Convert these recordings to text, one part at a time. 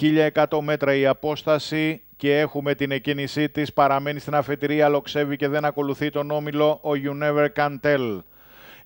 1100 μέτρα η απόσταση και έχουμε την εκκίνησή της, παραμένει στην αφετηρία, λοξεύει και δεν ακολουθεί τον όμιλο, ο You Never Can Tell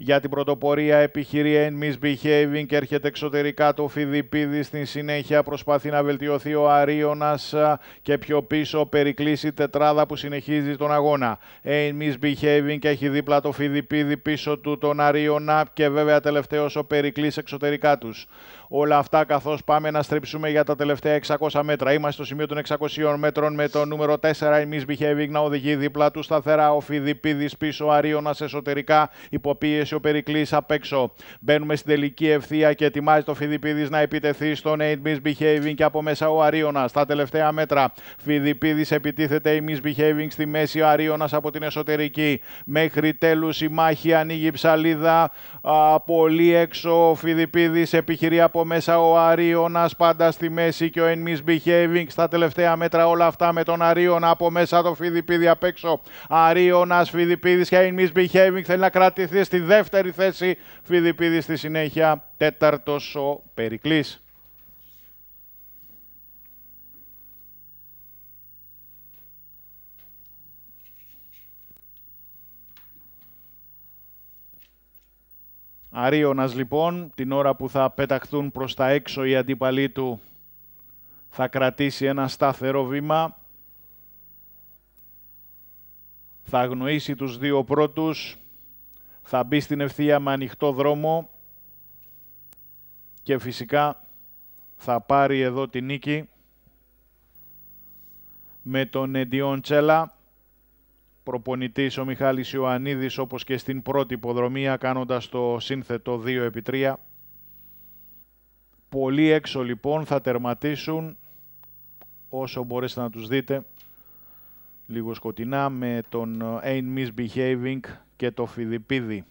για την πρωτοπορία επιχειρεί εν misbehaving και έρχεται εξωτερικά το Φιδιπίδη. Στην συνέχεια προσπαθεί να βελτιωθεί ο Αρίωνας και πιο πίσω περικλείσει τετράδα που συνεχίζει τον αγώνα. Εν misbehaving και έχει δίπλα το Φιδιπίδη πίσω του τον Αρίωνα και βέβαια τελευταίος ο περικλής εξωτερικά τους. Όλα αυτά καθώς πάμε να στριψούμε για τα τελευταία 600 μέτρα. Είμαστε στο σημείο των 600 μέτρων με το νούμερο 4 η Behaving να οδηγεί δίπλα του σταθερά. Ο Φιδιπίδης πίσω, Αρίωνα εσωτερικά, υποπίεση θέση ο Περικλής απ' έξω. Μπαίνουμε στην τελική ευθεία και ετοιμάζει το Φιδιπίδης να επιτεθεί στον 8 Behaving και από μέσα ο Αρίωνα. Στα τελευταία μέτρα, Φιδιπίδης επιτίθεται η Behaving στη μέση, ο Αρίωνα από την εσωτερική. Μέχρι τέλους η μάχη ανοίγει ψαλίδα. Α, πολύ έξω ο Φιδιπίδης επιχειρεί από μέσα ο Αρίωνα πάντα στη μέση και ο 8 Misbehaving στα τελευταία μέτρα. Όλα αυτά με τον Αρίωνα από μέσα το Φιδιπίδη απ' έξω. Αρίωνα Φιδιπίδης και 8 Behaving θέλει να κρατηθεί στη δεύτερη δεύτερη θέση Φιδιπίδη στη συνέχεια, Τέταρτος ο Περικλής. Αρίωνας λοιπόν, την ώρα που θα πεταχθούν προς τα έξω οι αντίπαλοι του, θα κρατήσει ένα σταθερό βήμα. Θα αγνοήσει τους δύο πρώτους, θα μπει στην ευθεία με ανοιχτό δρόμο και φυσικά θα πάρει εδώ τη νίκη με τον Εντιόν Τσέλα. Προπονητής ο Μιχάλης Ιωαννίδης όπως και στην πρώτη υποδρομία κάνοντας το σύνθετο 2 2x3. 3. Πολύ έξω λοιπόν θα τερματίσουν όσο μπορέσετε να τους δείτε λίγο σκοτεινά με τον Ain't Misbehaving και το Φιδιπίδη.